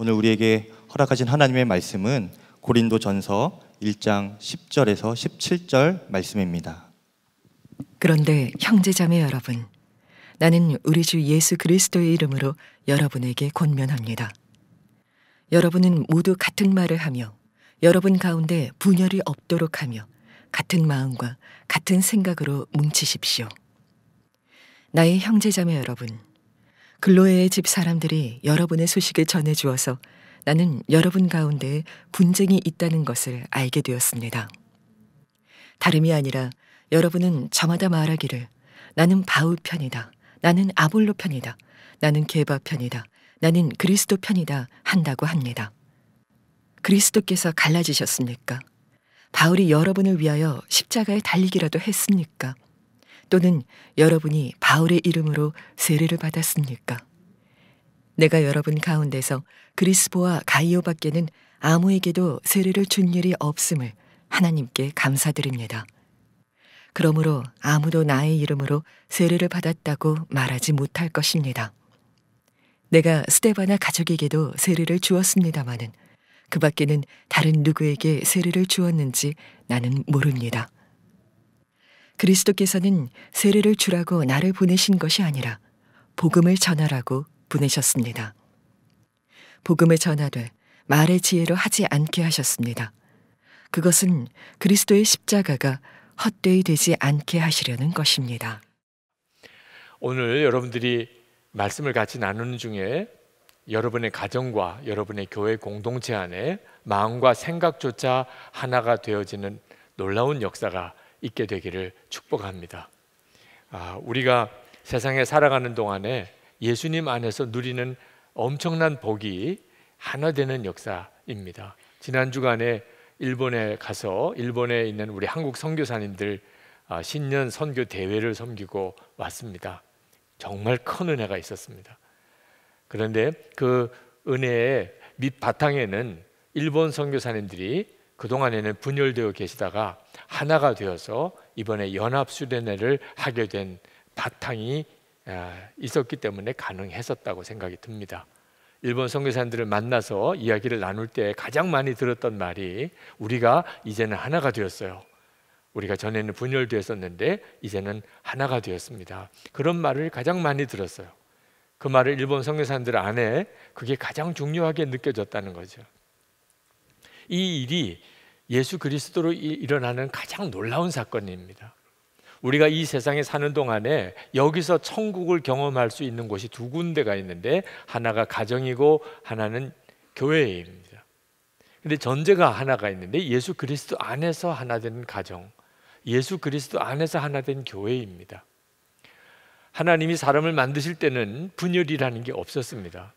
오늘 우리에게 허락하신 하나님의 말씀은 고린도 전서 1장 10절에서 17절 말씀입니다. 그런데 형제자매 여러분, 나는 우리 주 예수 그리스도의 이름으로 여러분에게 권면합니다. 여러분은 모두 같은 말을 하며 여러분 가운데 분열이 없도록 하며 같은 마음과 같은 생각으로 뭉치십시오. 나의 형제자매 여러분, 근로의 집 사람들이 여러분의 소식을 전해 주어서 나는 여러분 가운데 분쟁이 있다는 것을 알게 되었습니다. 다름이 아니라 여러분은 저마다 말하기를 나는 바울 편이다. 나는 아볼로 편이다. 나는 개바 편이다. 나는 그리스도 편이다. 한다고 합니다. 그리스도께서 갈라지셨습니까? 바울이 여러분을 위하여 십자가에 달리기라도 했습니까? 또는 여러분이 바울의 이름으로 세례를 받았습니까? 내가 여러분 가운데서 그리스보와 가이오 밖에는 아무에게도 세례를 준 일이 없음을 하나님께 감사드립니다. 그러므로 아무도 나의 이름으로 세례를 받았다고 말하지 못할 것입니다. 내가 스테바나 가족에게도 세례를 주었습니다마는 그 밖에는 다른 누구에게 세례를 주었는지 나는 모릅니다. 그리스도께서는 세례를 주라고 나를 보내신 것이 아니라 복음을 전하라고 보내셨습니다. 복음을 전하되 말의 지혜로 하지 않게 하셨습니다. 그것은 그리스도의 십자가가 헛되이 되지 않게 하시려는 것입니다. 오늘 여러분들이 말씀을 같이 나누는 중에 여러분의 가정과 여러분의 교회 공동체 안에 마음과 생각조차 하나가 되어지는 놀라운 역사가 있게 되기를 축복합니다. 아, 우리가 세상에 살아가는 동안에 예수님 안에서 누리는 엄청난 복이 하나 되는 역사입니다. 지난 주간에 일본에 가서 일본에 있는 우리 한국 선교사님들 아, 신년 선교 대회를 섬기고 왔습니다. 정말 큰 은혜가 있었습니다. 그런데 그 은혜의 밑바탕에는 일본 선교사님들이 그동안에는 분열되어 계시다가 하나가 되어서 이번에 연합수련회를 하게 된 바탕이 아, 있었기 때문에 가능했었다고 생각이 듭니다. 일본 선교사님들을 만나서 이야기를 나눌 때 가장 많이 들었던 말이 우리가 이제는 하나가 되었어요. 우리가 전에는 분열되었었는데 이제는 하나가 되었습니다. 그런 말을 가장 많이 들었어요. 그 말을 일본 선교사님들 안에 그게 가장 중요하게 느껴졌다는 거죠. 이 일이 예수 그리스도로 일어나는 가장 놀라운 사건입니다. 우리가 이 세상에 사는 동안에 여기서 천국을 경험할 수 있는 곳이 두 군데가 있는데 하나가 가정이고 하나는 교회입니다. 근데 전제가 하나가 있는데 예수 그리스도 안에서 하나 되 가정, 예수 그리스도 안에서 하나 된 교회입니다. 하나님이 사람을 만드실 때는 분열이라는 게 없었습니다.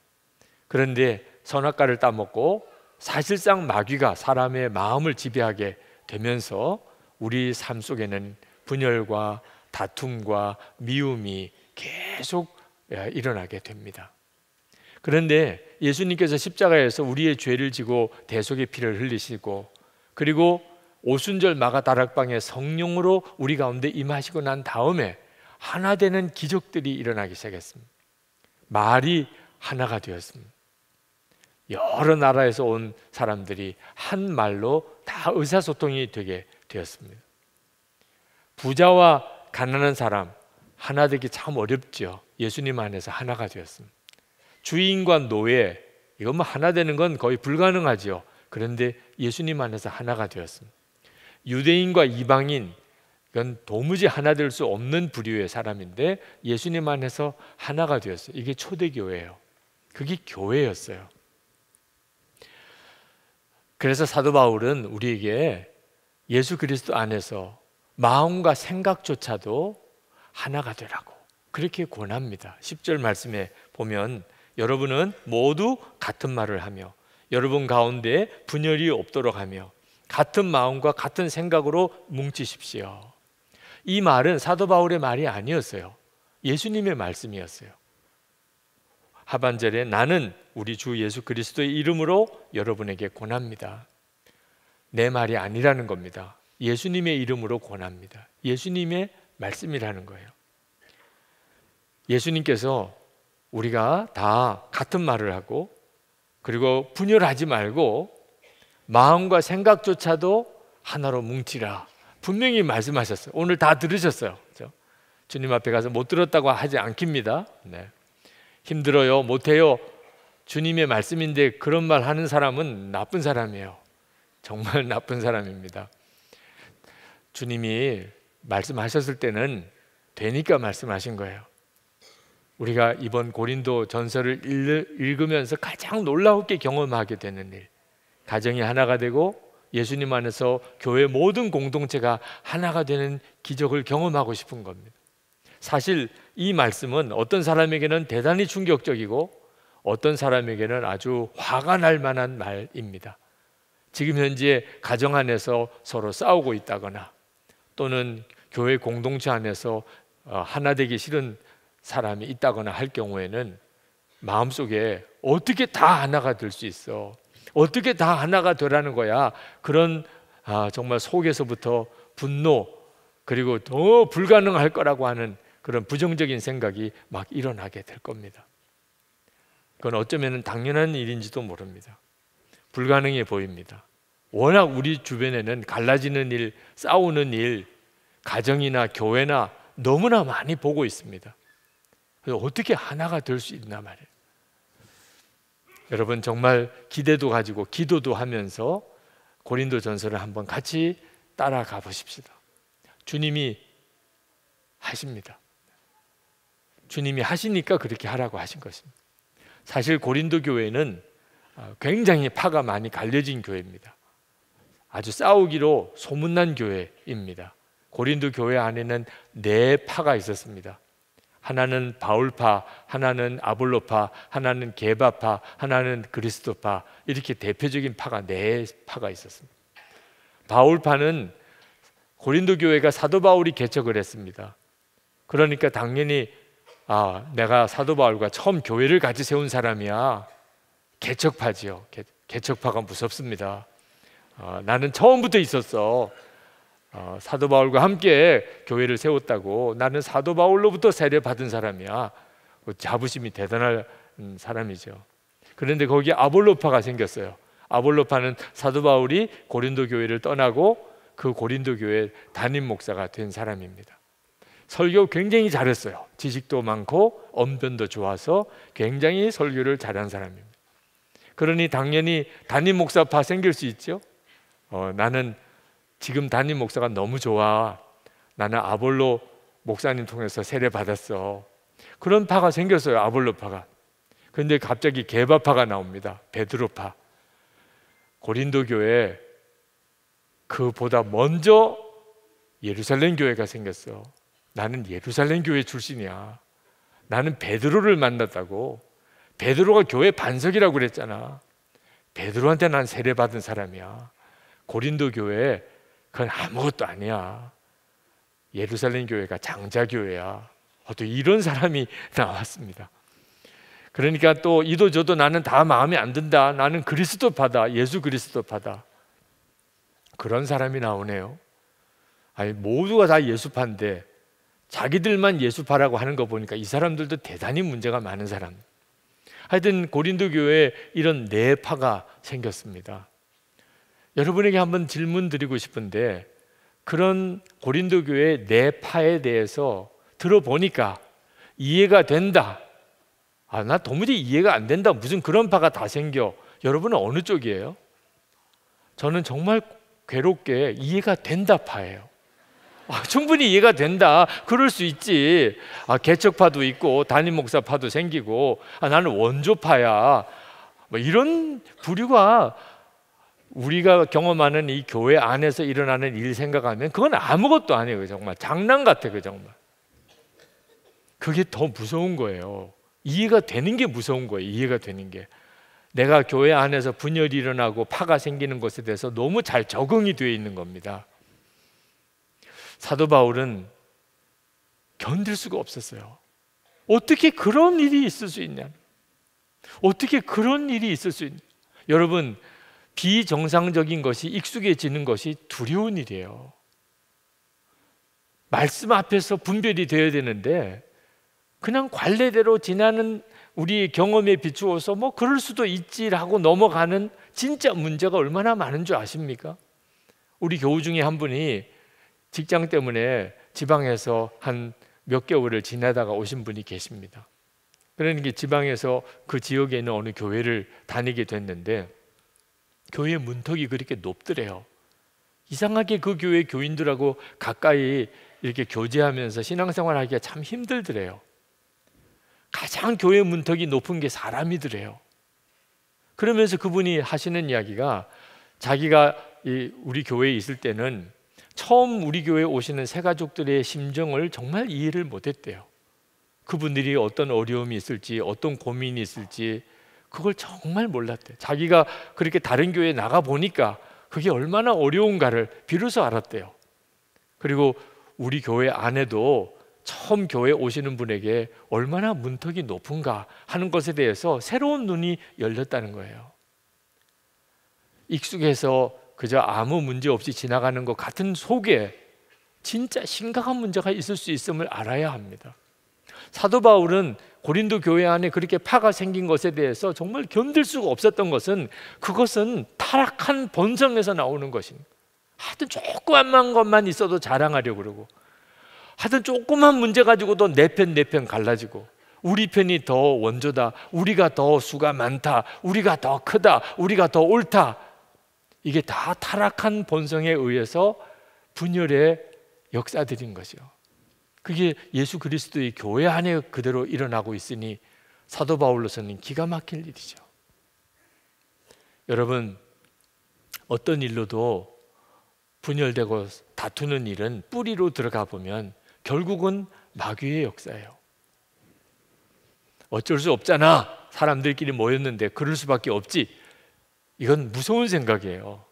그런데 선악과를 따먹고 사실상 마귀가 사람의 마음을 지배하게 되면서 우리 삶 속에는 분열과 다툼과 미움이 계속 예, 일어나게 됩니다. 그런데 예수님께서 십자가에서 우리의 죄를 지고 대속의 피를 흘리시고 그리고 오순절 마가 다락방에 성령으로 우리 가운데 임하시고 난 다음에 하나 되는 기적들이 일어나기 시작했습니다. 말이 하나가 되었습니다. 여러 나라에서 온 사람들이 한 말로 다 의사소통이 되게 되었습니다. 부자와 가난한 사람 하나 되기 참 어렵죠. 예수님 안에서 하나가 되었습니다. 주인과 노예 이건 뭐 하나 되는 건 거의 불가능하지요. 그런데 예수님 안에서 하나가 되었습니다. 유대인과 이방인 이건 도무지 하나 될 수 없는 부류의 사람인데 예수님 안에서 하나가 되었어요. 이게 초대교회예요. 그게 교회였어요. 그래서 사도 바울은 우리에게 예수 그리스도 안에서 마음과 생각조차도 하나가 되라고 그렇게 권합니다. 10절 말씀에 보면 여러분은 모두 같은 말을 하며 여러분 가운데 분열이 없도록 하며 같은 마음과 같은 생각으로 뭉치십시오. 이 말은 사도 바울의 말이 아니었어요. 예수님의 말씀이었어요. 하반절에 나는 우리 주 예수 그리스도의 이름으로 여러분에게 권합니다. 내 말이 아니라는 겁니다. 예수님의 이름으로 권합니다. 예수님의 말씀이라는 거예요. 예수님께서 우리가 다 같은 말을 하고 그리고 분열하지 말고 마음과 생각조차도 하나로 뭉치라. 분명히 말씀하셨어요. 오늘 다 들으셨어요. 그렇죠? 주님 앞에 가서 못 들었다고 하지 않깁니다. 네. 힘들어요, 못해요 주님의 말씀인데 그런 말 하는 사람은 나쁜 사람이에요. 정말 나쁜 사람입니다. 주님이 말씀하셨을 때는 되니까 말씀하신 거예요. 우리가 이번 고린도 전서를 읽으면서 가장 놀라웠게 경험하게 되는 일. 가정이 하나가 되고 예수님 안에서 교회 모든 공동체가 하나가 되는 기적을 경험하고 싶은 겁니다. 사실 이 말씀은 어떤 사람에게는 대단히 충격적이고 어떤 사람에게는 아주 화가 날 만한 말입니다. 지금 현재 가정 안에서 서로 싸우고 있다거나 또는 교회 공동체 안에서 어, 하나 되기 싫은 사람이 있다거나 할 경우에는 마음속에 어떻게 다 하나가 될 수 있어? 어떻게 다 하나가 되라는 거야? 그런 아, 정말 속에서부터 분노 그리고 더 불가능할 거라고 하는 그런 부정적인 생각이 막 일어나게 될 겁니다. 그건 어쩌면 당연한 일인지도 모릅니다. 불가능해 보입니다. 워낙 우리 주변에는 갈라지는 일, 싸우는 일, 가정이나 교회나 너무나 많이 보고 있습니다. 어떻게 하나가 될 수 있나 말이에요. 여러분 정말 기대도 가지고 기도도 하면서 고린도 전서를 한번 같이 따라가 보십시다. 주님이 하십니다. 주님이 하시니까 그렇게 하라고 하신 것입니다. 사실 고린도 교회는 아, 굉장히 파가 많이 갈려진 교회입니다. 아주 싸우기로 소문난 교회입니다. 고린도 교회 안에는 네 파가 있었습니다. 하나는 바울파, 하나는 아볼로파, 하나는 게바파, 하나는 그리스도파 이렇게 대표적인 파가 네 파가 있었습니다. 바울파는 고린도 교회가 사도 바울이 개척을 했습니다. 그러니까 당연히 아, 내가 사도 바울과 처음 교회를 같이 세운 사람이야. 개척파지요. 개, 척파가 무섭습니다. 아, 나는 처음부터 있었어. 아, 사도 바울과 함께 교회를 세웠다고. 나는 사도 바울로부터 세례 받은 사람이야. 그 자부심이 대단한 음, 사람이죠. 그런데 거기 아볼로파가 생겼어요. 아볼로파는 사도 바울이 고린도 교회를 떠나고 그 고린도 교회 담임 목사가 된 사람입니다. 설교 굉장히 잘했어요. 지식도 많고 언변도 좋아서 굉장히 설교를 잘한 사람입니다. 그러니 당연히 담임 목사파 생길 수 있죠. 어, 나는 지금 담임 목사가 너무 좋아. 나는 아볼로 목사님 통해서 세례 받았어. 그런 파가 생겼어요. 아볼로파가. 그런데 갑자기 개바파가 나옵니다. 베드로파. 고린도 교회 그보다 먼저 예루살렘 교회가 생겼어. 나는 예루살렘 교회 출신이야. 나는 베드로를 만났다고. 베드로가 교회 반석이라고 그랬잖아. 베드로한테 난 세례 받은 사람이야. 고린도 교회 그건 아무것도 아니야. 예루살렘 교회가 장자 교회야. 어떻 이런 사람이 나왔습니다. 그러니까 또 이도 저도 나는 다 마음에 안 든다. 나는 그리스도파다. 예수 그리스도파다. 그런 사람이 나오네요. 아니 모두가 다 예수파인데 자기들만 예수 바라고 하는 거 보니까 이 사람들도 대단히 문제가 많은 사람. 하여튼 고린도 교회에 이런 내파가 생겼습니다. 여러분에게 한번 질문 드리고 싶은데 그런 고린도 교회 내파에 대해서 들어보니까 이해가 된다. 아, 나 도무지 이해가 안 된다. 무슨 그런 파가 다 생겨. 여러분은 어느 쪽이에요? 저는 정말 괴롭게 이해가 된다 파예요. 아, 충분히 이해가 된다. 그럴 수 있지. 아, 개척파도 있고 단임 목사파도 생기고 아, 나는 원조파야. 뭐 이런 부류가 우리가 경험하는 이 교회 안에서 일어나는 일 생각하면 그건 아무것도 아니에요. 그 정말 장난 같아 그 정말. 그게 더 무서운 거예요. 이해가 되는 게 무서운 거예요. 이해가 되는 게. 내가 교회 안에서 분열이 일어나고 파가 생기는 것에 대해서 너무 잘 적응이 되어 있는 겁니다. 사도 바울은 견딜 수가 없었어요. 어떻게 그런 일이 있을 수 있냐? 어떻게 그런 일이 있을 수 있냐? 여러분, 비정상적인 것이 익숙해지는 것이 두려운 일이에요. 말씀 앞에서 분별이 되어야 되는데 그냥 관례대로 지나는 우리의 경험에 비추어서 뭐 그럴 수도 있지라고 넘어가는 진짜 문제가 얼마나 많은 줄 아십니까? 우리 교우 중에 한 분이 직장 때문에 지방에서 한 몇 개월을 지내다가 오신 분이 계십니다. 그러니까 지방에서 그 지역에 있는 어느 교회를 다니게 됐는데 교회 문턱이 그렇게 높더래요. 이상하게 그 교회 교인들하고 가까이 이렇게 교제하면서 신앙생활 하기가 참 힘들더래요. 가장 교회 문턱이 높은 게 사람이더래요. 그러면서 그분이 하시는 이야기가 자기가 우리 교회에 있을 때는 처음 우리 교회에 오시는 새가족들의 심정을 정말 이해를 못했대요. 그분들이 어떤 어려움이 있을지, 어떤 고민이 있을지 그걸 정말 몰랐대. 요 자기가 그렇게 다른 교회에 나가 보니까 그게 얼마나 어려운가를 비로소 알았대요. 그리고 우리 교회 안에도 처음 교회 오시는 분에게 얼마나 문턱이 높은가 하는 것에 대해서 새로운 눈이 열렸다는 거예요. 익숙해서 그저 아무 문제 없이 지나가는 것 같은 속에 진짜 심각한 문제가 있을 수 있음을 알아야 합니다. 사도 바울은 고린도 교회 안에 그렇게 파가 생긴 것에 대해서 정말 견딜 수가 없었던 것은 그것은 타락한 본성에서 나오는 것입니다. 하여튼 조그만 것만 있어도 자랑하려 그러고 하여튼 조그만 문제 가지고도 내 편 내 편 갈라지고 우리 편이 더 원조다 우리가 더 수가 많다 우리가 더 크다 우리가 더 옳다 이게 다 타락한 본성에 의해서 분열의 역사들인 거죠. 그게 예수 그리스도의 교회 안에 그대로 일어나고 있으니 사도 바울로서는 기가 막힐 일이죠. 여러분, 어떤 일로도 분열되고 다투는 일은 뿌리로 들어가 보면 결국은 마귀의 역사예요. 어쩔 수 없잖아. 사람들끼리 모였는데 그럴 수밖에 없지. 이건 무서운 생각이에요.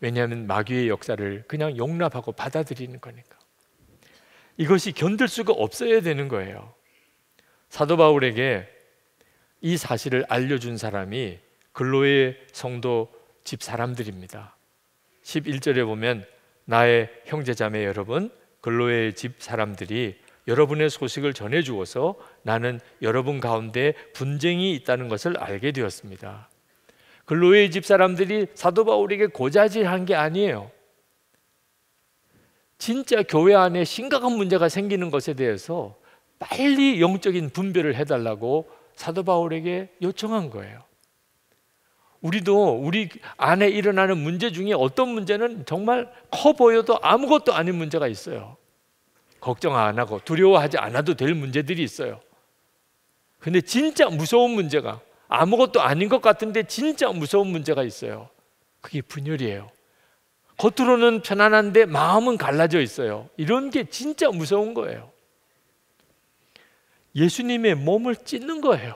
왜냐하면 마귀의 역사를 그냥 용납하고 받아들이는 거니까. 이것이 견딜 수가 없어야 되는 거예요. 사도 바울에게 이 사실을 알려준 사람이 근로의 성도 집 사람들입니다. 11절에 보면 나의 형제자매 여러분 근로의 집 사람들이 여러분의 소식을 전해 주어서 나는 여러분 가운데 분쟁이 있다는 것을 알게 되었습니다. 글로의 집 사람들이 사도 바울에게 고자질한 게 아니에요. 진짜 교회 안에 심각한 문제가 생기는 것에 대해서 빨리 영적인 분별을 해달라고 사도 바울에게 요청한 거예요. 우리도 우리 안에 일어나는 문제 중에 어떤 문제는 정말 커 보여도 아무것도 아닌 문제가 있어요. 걱정 안 하고 두려워하지 않아도 될 문제들이 있어요. 근데 진짜 무서운 문제가 아무것도 아닌 것 같은데 진짜 무서운 문제가 있어요. 그게 분열이에요. 겉으로는 편안한데 마음은 갈라져 있어요. 이런 게 진짜 무서운 거예요. 예수님의 몸을 찢는 거예요.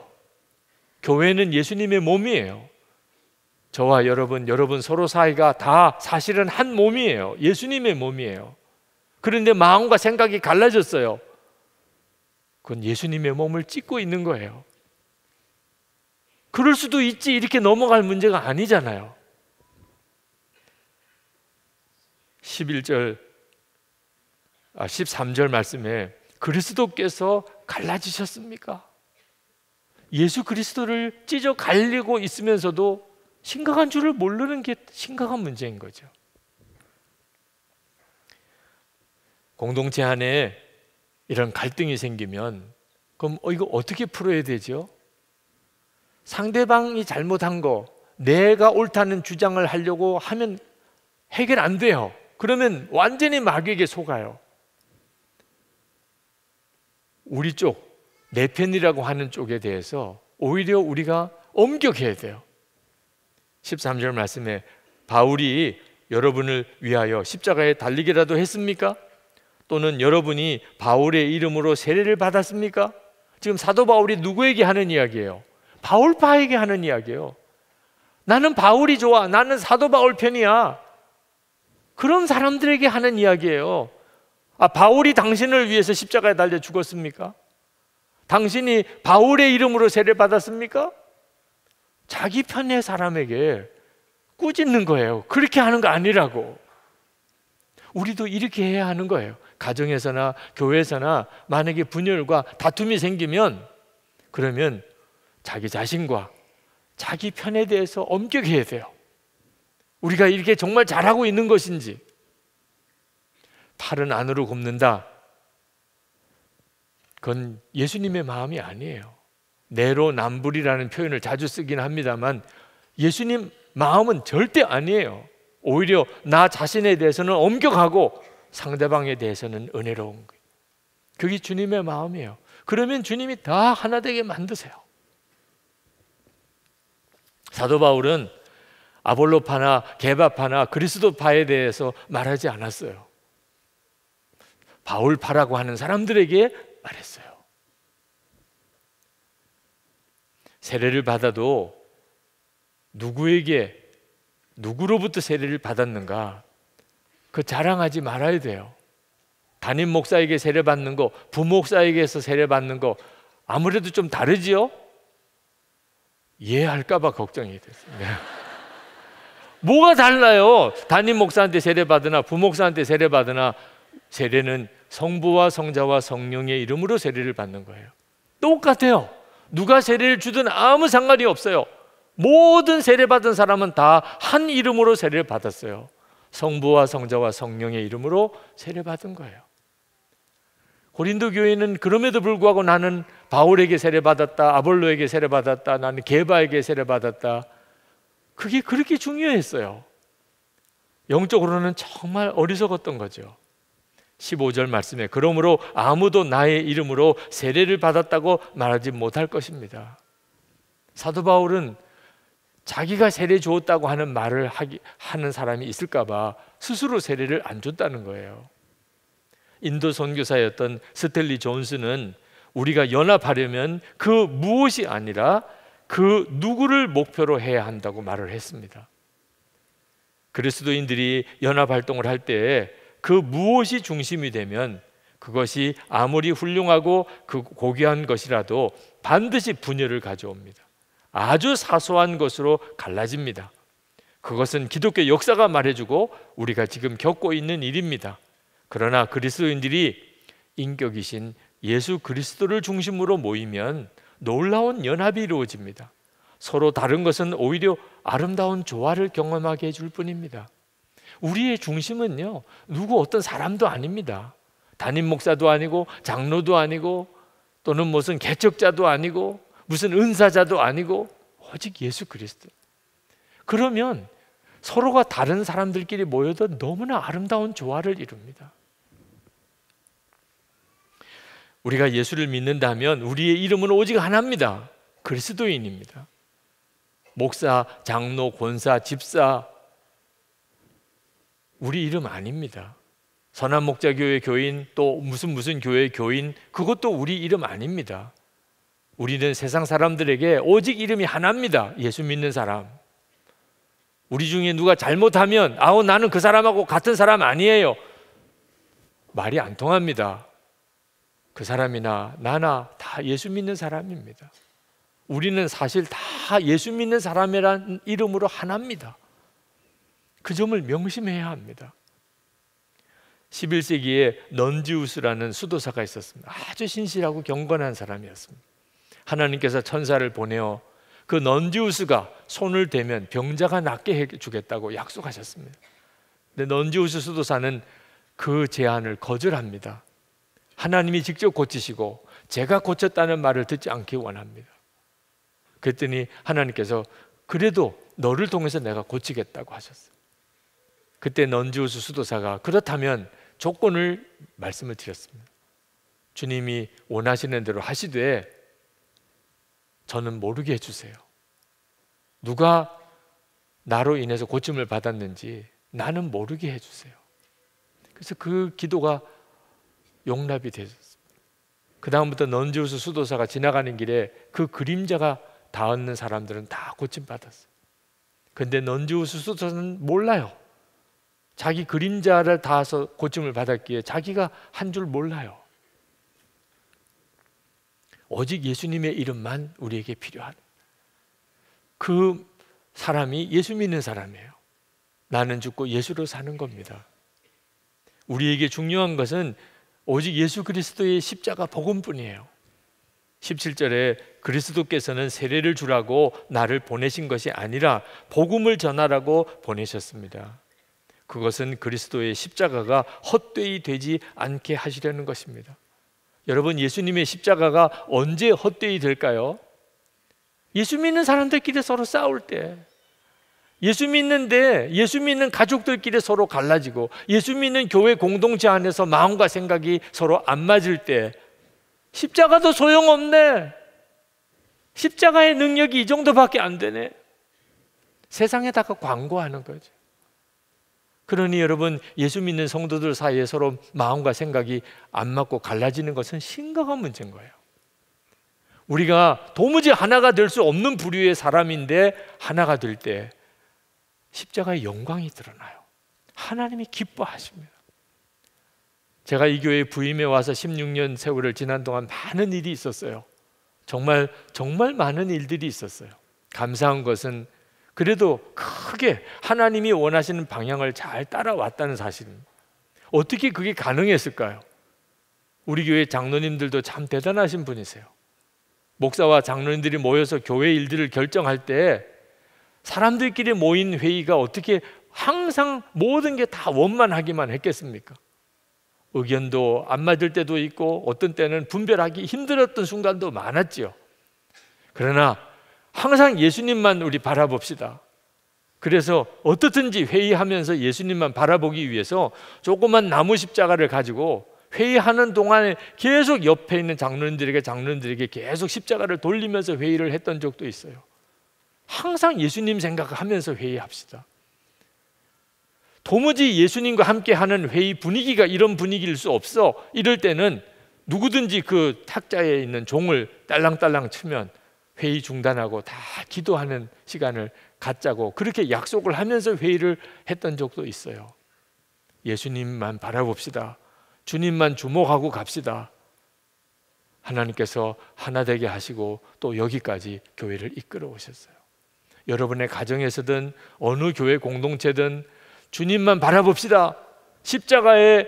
교회는 예수님의 몸이에요. 저와 여러분, 여러분 서로 사이가 다 사실은 한 몸이에요. 예수님의 몸이에요. 그런데 마음과 생각이 갈라졌어요. 그건 예수님의 몸을 찢고 있는 거예요. 그럴 수도 있지 이렇게 넘어갈 문제가 아니잖아요. 11절 아 13절 말씀에 그리스도께서 갈라지셨습니까? 예수 그리스도를 찢어 갈리고 있으면서도 심각한 줄을 모르는 게 심각한 문제인 거죠. 공동체 안에 이런 갈등이 생기면 그럼 어, 이거 어떻게 풀어야 되죠? 상대방이 잘못한 거 내가 옳다는 주장을 하려고 하면 해결 안 돼요. 그러면 완전히 마귀에게 속아요. 우리 쪽, 내 편이라고 하는 쪽에 대해서 오히려 우리가 엄격해야 돼요. 13절 말씀에 바울이 여러분을 위하여 십자가에 달리기라도 했습니까? 또는 여러분이 바울의 이름으로 세례를 받았습니까? 지금 사도 바울이 누구에게 하는 이야기예요? 바울파에게 하는 이야기예요. 나는 바울이 좋아. 나는 사도 바울 편이야. 그런 사람들에게 하는 이야기예요. 아, 바울이 당신을 위해서 십자가에 달려 죽었습니까? 당신이 바울의 이름으로 세례 받았습니까? 자기 편의 사람에게 꾸짖는 거예요. 그렇게 하는 거 아니라고. 우리도 이렇게 해야 하는 거예요. 가정에서나 교회에서나 만약에 분열과 다툼이 생기면 그러면 자기 자신과 자기 편에 대해서 엄격해야 돼요. 우리가 이렇게 정말 잘하고 있는 것인지. 팔은 안으로 굽는다. 그건 예수님의 마음이 아니에요. 내로남불이라는 표현을 자주 쓰긴 합니다만 예수님 마음은 절대 아니에요. 오히려 나 자신에 대해서는 엄격하고 상대방에 대해서는 은혜로운 거예요. 그게 주님의 마음이에요. 그러면 주님이 다 하나 되게 만드세요. 사도 바울은 아볼로파나 개바파나 그리스도파에 대해서 말하지 않았어요. 바울파라고 하는 사람들에게 말했어요. 세례를 받아도 누구에게 누구로부터 세례를 받았는가 그 자랑하지 말아야 돼요. 담임 목사에게 세례 받는 거, 부목사에게서 세례 받는 거 아무래도 좀 다르지요? 이해할까봐 걱정이 됐습니다. 네. 뭐가 달라요? 담임 목사한테 세례받으나 부목사한테 세례받으나 세례는 성부와 성자와 성령의 이름으로 세례를 받는 거예요. 똑같아요. 누가 세례를 주든 아무 상관이 없어요. 모든 세례받은 사람은 다 한 이름으로 세례를 받았어요. 성부와 성자와 성령의 이름으로 세례받은 거예요. 고린도 교회는 그럼에도 불구하고 나는 바울에게 세례받았다, 아볼로에게 세례받았다, 나는 게바에게 세례받았다. 그게 그렇게 중요했어요. 영적으로는 정말 어리석었던 거죠. 15절 말씀에 그러므로 아무도 나의 이름으로 세례를 받았다고 말하지 못할 것입니다. 사도 바울은 자기가 세례 주었다고 하는 말을 하기, 하는 사람이 있을까봐 스스로 세례를 안 줬다는 거예요. 인도 선교사였던 스텔리 존스는 우리가 연합하려면 그 무엇이 아니라 그 누구를 목표로 해야 한다고 말을 했습니다. 그리스도인들이 연합 활동을 할 때 그 무엇이 중심이 되면 그것이 아무리 훌륭하고 그 고귀한 것이라도 반드시 분열을 가져옵니다. 아주 사소한 것으로 갈라집니다. 그것은 기독교 역사가 말해주고 우리가 지금 겪고 있는 일입니다. 그러나 그리스도인들이 인격이신 예수 그리스도를 중심으로 모이면 놀라운 연합이 이루어집니다. 서로 다른 것은 오히려 아름다운 조화를 경험하게 해줄 뿐입니다. 우리의 중심은요, 누구 어떤 사람도 아닙니다. 담임 목사도 아니고, 장로도 아니고, 또는 무슨 개척자도 아니고, 무슨 은사자도 아니고, 오직 예수 그리스도. 그러면 서로가 다른 사람들끼리 모여도 너무나 아름다운 조화를 이룹니다. 우리가 예수를 믿는다면 우리의 이름은 오직 하나입니다. 그리스도인입니다. 목사, 장로, 권사, 집사 우리 이름 아닙니다. 선한 목자 교회 교인 또 무슨 무슨 교회 교인 그것도 우리 이름 아닙니다. 우리는 세상 사람들에게 오직 이름이 하나입니다. 예수 믿는 사람. 우리 중에 누가 잘못하면 아우 나는 그 사람하고 같은 사람 아니에요. 말이 안 통합니다. 그 사람이나 나나 다 예수 믿는 사람입니다. 우리는 사실 다 예수 믿는 사람이란 이름으로 하나입니다. 그 점을 명심해야 합니다. 11세기에 넌지우스라는 수도사가 있었습니다. 아주 신실하고 경건한 사람이었습니다. 하나님께서 천사를 보내어 그 넌지우스가 손을 대면 병자가 낫게 해 주겠다고 약속하셨습니다. 근데 넌지우스 수도사는 그 제안을 거절합니다. 하나님이 직접 고치시고 제가 고쳤다는 말을 듣지 않기 원합니다. 그랬더니 하나님께서 그래도 너를 통해서 내가 고치겠다고 하셨어요. 그때 넌지우스 수도사가 그렇다면 조건을 말씀을 드렸습니다. 주님이 원하시는 대로 하시되 저는 모르게 해주세요. 누가 나로 인해서 고침을 받았는지 나는 모르게 해주세요. 그래서 그 기도가 용납이 되었습니다. 그 다음부터 넌지우스 수도사가 지나가는 길에 그 그림자가 닿는 사람들은 다 고침 받았어요. 근데 넌지우스 수도사는 몰라요. 자기 그림자를 닿아서 고침을 받았기에 자기가 한 줄 몰라요. 오직 예수님의 이름만 우리에게 필요한 그 사람이 예수 믿는 사람이에요. 나는 죽고 예수로 사는 겁니다. 우리에게 중요한 것은 오직 예수 그리스도의 십자가 복음뿐이에요. 17절에 그리스도께서는 세례를 주라고 나를 보내신 것이 아니라 복음을 전하라고 보내셨습니다. 그것은 그리스도의 십자가가 헛되이 되지 않게 하시려는 것입니다. 여러분, 예수님의 십자가가 언제 헛되이 될까요? 예수 믿는 사람들끼리 서로 싸울 때, 예수 믿는데 예수 믿는 가족들끼리 서로 갈라지고 예수 믿는 교회 공동체 안에서 마음과 생각이 서로 안 맞을 때 십자가도 소용없네. 십자가의 능력이 이 정도밖에 안 되네. 세상에다가 광고하는 거죠. 그러니 여러분 예수 믿는 성도들 사이에 서로 마음과 생각이 안 맞고 갈라지는 것은 심각한 문제인 거예요. 우리가 도무지 하나가 될 수 없는 부류의 사람인데 하나가 될때 십자가의 영광이 드러나요. 하나님이 기뻐하십니다. 제가 이 교회 부임에 와서 16년 세월을 지난 동안 많은 일이 있었어요. 정말 정말 많은 일들이 있었어요. 감사한 것은 그래도 크게 하나님이 원하시는 방향을 잘 따라왔다는 사실입니다. 어떻게 그게 가능했을까요? 우리 교회 장로님들도 참 대단하신 분이세요. 목사와 장로님들이 모여서 교회 일들을 결정할 때 사람들끼리 모인 회의가 어떻게 항상 모든 게 다 원만하기만 했겠습니까? 의견도 안 맞을 때도 있고 어떤 때는 분별하기 힘들었던 순간도 많았지요. 그러나 항상 예수님만 우리 바라봅시다. 그래서 어떻든지 회의하면서 예수님만 바라보기 위해서 조그만 나무 십자가를 가지고 회의하는 동안에 계속 옆에 있는 장로님들에게 장로님들에게 계속 십자가를 돌리면서 회의를 했던 적도 있어요. 항상 예수님 생각하면서 회의합시다. 도무지 예수님과 함께 하는 회의 분위기가 이런 분위기일 수 없어. 이럴 때는 누구든지 그 탁자에 있는 종을 딸랑딸랑 치면 회의 중단하고 다 기도하는 시간을 갖자고 그렇게 약속을 하면서 회의를 했던 적도 있어요. 예수님만 바라봅시다. 주님만 주목하고 갑시다. 하나님께서 하나 되게 하시고 또 여기까지 교회를 이끌어 오셨어요. 여러분의 가정에서든 어느 교회 공동체든 주님만 바라봅시다. 십자가의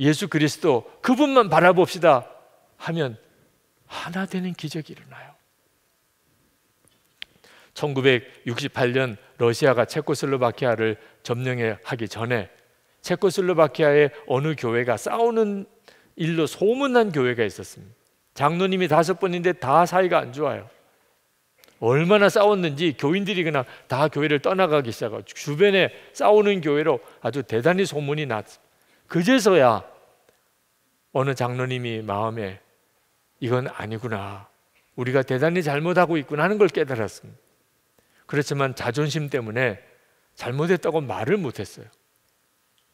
예수 그리스도 그분만 바라봅시다. 하면 하나 되는 기적이 일어나요. 1968년 러시아가 체코슬로바키아를 점령 하기 전에 체코슬로바키아의 어느 교회가 싸우는 일로 소문난 교회가 있었습니다. 장로님이 다섯 번인데 다 사이가 안 좋아요. 얼마나 싸웠는지 교인들이 그냥 다 교회를 떠나가기 시작하고 주변에 싸우는 교회로 아주 대단히 소문이 났어. 그제서야 어느 장로님이 마음에 이건 아니구나. 우리가 대단히 잘못하고 있구나 하는 걸 깨달았습니다. 그렇지만 자존심 때문에 잘못했다고 말을 못했어요.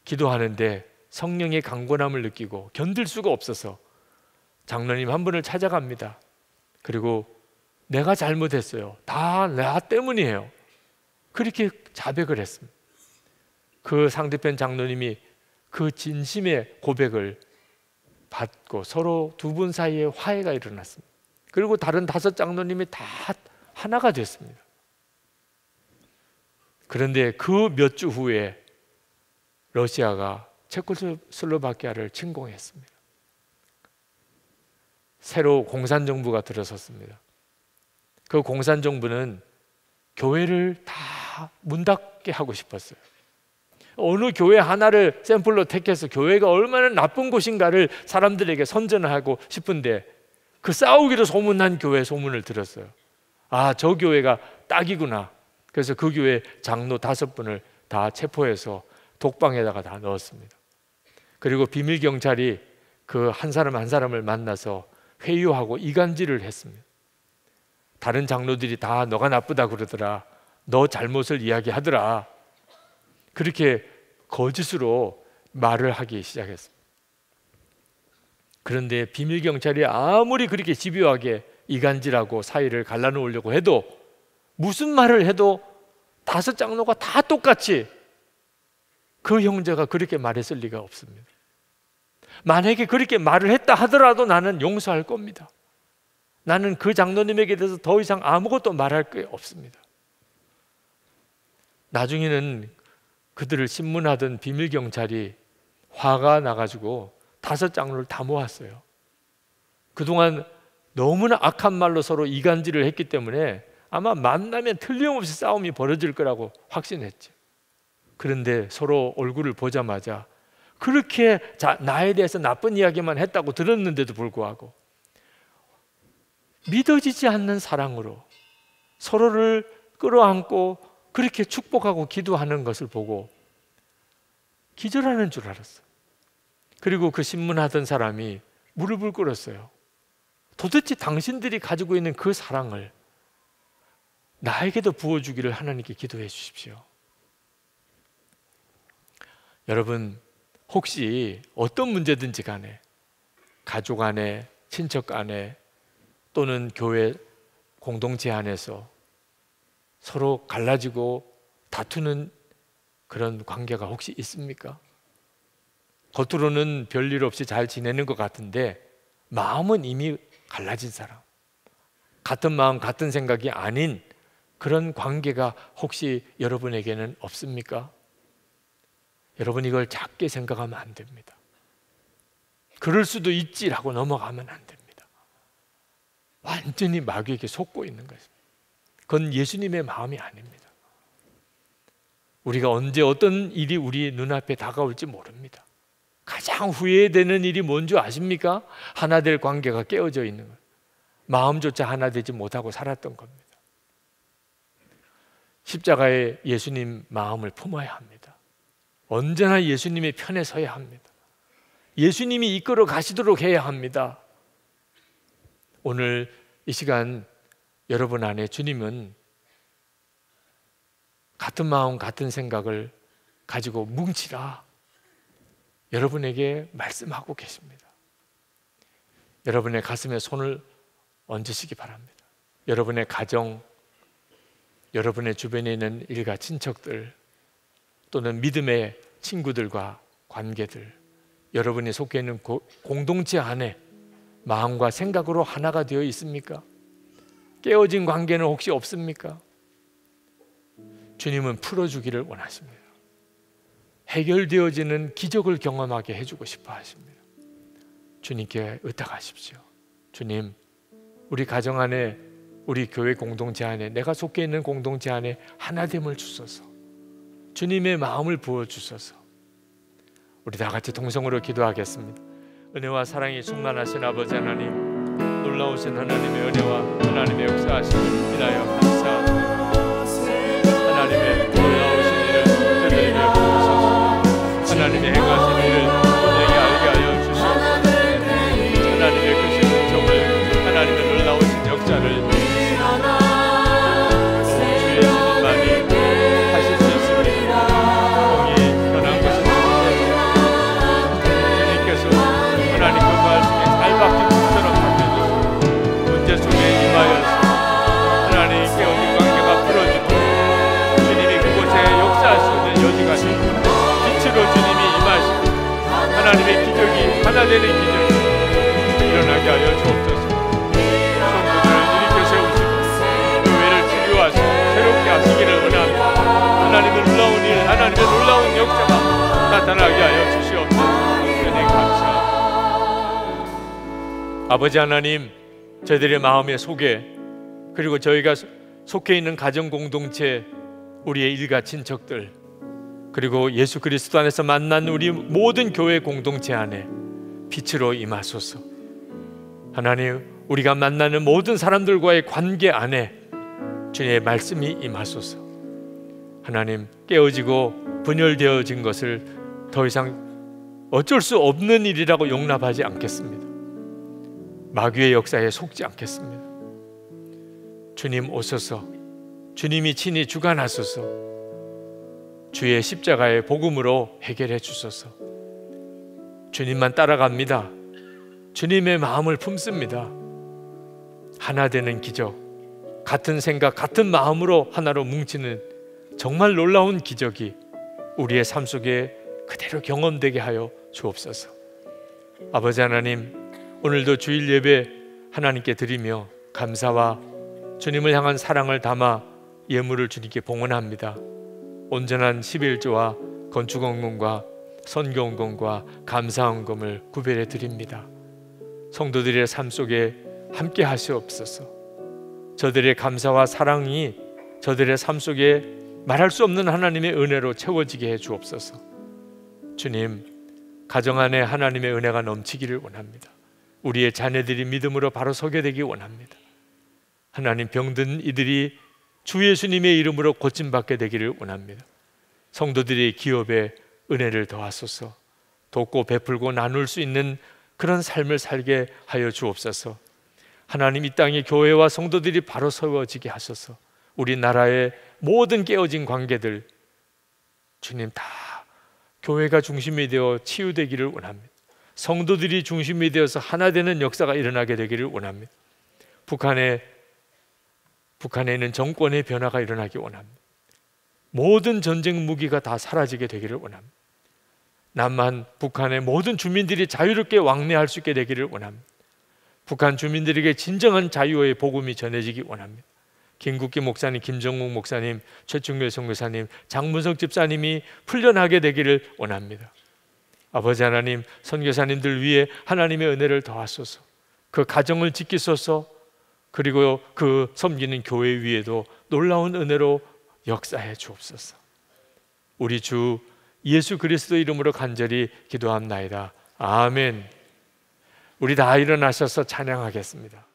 기도하는데 성령의 강건함을 느끼고 견딜 수가 없어서 장로님 한 분을 찾아갑니다. 그리고 내가 잘못했어요. 다 나 때문이에요. 그렇게 자백을 했습니다. 그 상대편 장로님이 그 진심의 고백을 받고 서로 두 분 사이에 화해가 일어났습니다. 그리고 다른 다섯 장로님이 다 하나가 됐습니다. 그런데 그 몇 주 후에 러시아가 체코슬로바키아를 침공했습니다. 새로 공산정부가 들어섰습니다. 그 공산정부는 교회를 다 문 닫게 하고 싶었어요. 어느 교회 하나를 샘플로 택해서 교회가 얼마나 나쁜 곳인가를 사람들에게 선전하고 싶은데 그 싸우기로 소문난 교회 소문을 들었어요. 아, 저 교회가 딱이구나. 그래서 그 교회 장로 다섯 분을 다 체포해서 독방에다가 다 넣었습니다. 그리고 비밀 경찰이 그 한 사람 한 사람을 만나서 회유하고 이간질을 했습니다. 다른 장로들이 다 너가 나쁘다 그러더라. 너 잘못을 이야기하더라. 그렇게 거짓으로 말을 하기 시작했습니다. 그런데 비밀 경찰이 아무리 그렇게 집요하게 이간질하고 사이를 갈라놓으려고 해도 무슨 말을 해도 다섯 장로가 다 똑같이 그 형제가 그렇게 말했을 리가 없습니다. 만약에 그렇게 말을 했다 하더라도 나는 용서할 겁니다. 나는 그 장로님에게 대해서 더 이상 아무것도 말할 게 없습니다. 나중에는 그들을 신문하던 비밀 경찰이 화가 나가지고 다섯 장로를 다 모았어요. 그동안 너무나 악한 말로 서로 이간질을 했기 때문에 아마 만나면 틀림없이 싸움이 벌어질 거라고 확신했지. 그런데 서로 얼굴을 보자마자 그렇게 나에 대해서 나쁜 이야기만 했다고 들었는데도 불구하고 믿어지지 않는 사랑으로 서로를 끌어안고 그렇게 축복하고 기도하는 것을 보고 기절하는 줄 알았어. 그리고 그 신문하던 사람이 무릎을 꿇었어요. 도대체 당신들이 가지고 있는 그 사랑을 나에게도 부어주기를 하나님께 기도해 주십시오. 여러분, 혹시 어떤 문제든지 간에, 가족 안에, 친척 안에, 또는 교회 공동체 안에서 서로 갈라지고 다투는 그런 관계가 혹시 있습니까? 겉으로는 별일 없이 잘 지내는 것 같은데 마음은 이미 갈라진 사람. 같은 마음, 같은 생각이 아닌 그런 관계가 혹시 여러분에게는 없습니까? 여러분 이걸 작게 생각하면 안 됩니다. 그럴 수도 있지라고 넘어가면 안 됩니다. 완전히 마귀에게 속고 있는 것입니다. 그건 예수님의 마음이 아닙니다. 우리가 언제 어떤 일이 우리 눈앞에 다가올지 모릅니다. 가장 후회되는 일이 뭔지 아십니까? 하나 될 관계가 깨어져 있는 것. 마음조차 하나 되지 못하고 살았던 겁니다. 십자가에 예수님 마음을 품어야 합니다. 언제나 예수님의 편에 서야 합니다. 예수님이 이끌어 가시도록 해야 합니다. 오늘 이 시간 여러분 안에 주님은 같은 마음, 같은 생각을 가지고 뭉치라 여러분에게 말씀하고 계십니다. 여러분의 가슴에 손을 얹으시기 바랍니다. 여러분의 가정, 여러분의 주변에 있는 일가 친척들 또는 믿음의 친구들과 관계들, 여러분이 속해 있는 공동체 안에 마음과 생각으로 하나가 되어 있습니까? 깨어진 관계는 혹시 없습니까? 주님은 풀어주기를 원하십니다. 해결되어지는 기적을 경험하게 해주고 싶어 하십니다. 주님께 의탁하십시오. 주님, 우리 가정 안에, 우리 교회 공동체 안에, 내가 속해 있는 공동체 안에 하나됨을 주소서. 주님의 마음을 부어주소서. 우리 다 같이 동성으로 기도하겠습니다. 은혜와 사랑이 충만하신 아버지 하나님 놀라우신 하나님의 은혜와 하나님의 역사하심을 인하여 감사합니다 하나님의 놀라우신 일을 들으려 주옵소서 하나님의 행하신 일을 되는 기적 일어나게 하여 주옵소서 성도들을 일으켜 세우시고 교회를 치유하시고 새롭게 하시기를 원합니다 하나님의 놀라운 일 하나님의 놀라운 역사가 나타나게 하여 주시옵소서 은혜 감사 합니다 아버지 하나님 저희들의 마음의 속에 그리고 저희가 속해 있는 가정 공동체 우리의 일가 친척들 그리고 예수 그리스도 안에서 만난 우리 모든 교회 공동체 안에 빛으로 임하소서. 하나님, 우리가 만나는 모든 사람들과의 관계 안에 주님의 말씀이 임하소서. 하나님, 깨어지고 분열되어진 것을 더 이상 어쩔 수 없는 일이라고 용납하지 않겠습니다. 마귀의 역사에 속지 않겠습니다. 주님 오소서. 주님이 친히 주관하소서. 주의 십자가의 복음으로 해결해 주소서. 주님만 따라갑니다. 주님의 마음을 품습니다. 하나 되는 기적. 같은 생각, 같은 마음으로 하나로 뭉치는 정말 놀라운 기적이 우리의 삶 속에 그대로 경험되게 하여 주옵소서. 아버지 하나님, 오늘도 주일 예배 하나님께 드리며 감사와 주님을 향한 사랑을 담아 예물을 주님께 봉헌합니다. 온전한 11조와 건축원금과 선교헌금과 감사원금을 구별해 드립니다. 성도들의 삶 속에 함께 하시옵소서. 저들의 감사와 사랑이 저들의 삶 속에 말할 수 없는 하나님의 은혜로 채워지게 해 주옵소서. 주님, 가정 안에 하나님의 은혜가 넘치기를 원합니다. 우리의 자녀들이 믿음으로 바로 서게 되기 원합니다. 하나님 병든 이들이 주 예수님의 이름으로 고침받게 되기를 원합니다. 성도들이 기업에 은혜를 더하소서 돕고 베풀고 나눌 수 있는 그런 삶을 살게 하여 주옵소서 하나님 이 땅의 교회와 성도들이 바로 서워지게 하소서 우리나라의 모든 깨어진 관계들 주님 다 교회가 중심이 되어 치유되기를 원합니다 성도들이 중심이 되어서 하나 되는 역사가 일어나게 되기를 원합니다 북한에 북한에 있는 정권의 변화가 일어나기 원합니다 모든 전쟁 무기가 다 사라지게 되기를 원합니다 남한 북한의 모든 주민들이 자유롭게 왕래할 수 있게 되기를 원합니다. 북한 주민들에게 진정한 자유의 복음이 전해지기 원합니다. 김국기 목사님, 김정국 목사님, 최충렬 선교사님, 장문석 집사님이 풀려나게 되기를 원합니다. 아버지 하나님, 선교사님들 위해 하나님의 은혜를 더하소서. 그 가정을 지키소서. 그리고 그 섬기는 교회 위에도 놀라운 은혜로 역사해 주옵소서. 우리 주 예수 그리스도 이름으로 간절히 기도합나이다. 아멘. 우리 다 일어나셔서 찬양하겠습니다.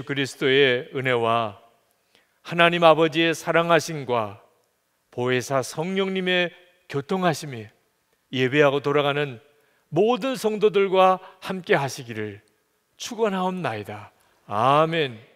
예수 그리스도의 은혜와 하나님 아버지의 사랑하심과 보혜사 성령님의 교통하심이 예배하고 돌아가는 모든 성도들과 함께 하시기를 축원하옵나이다. 아멘.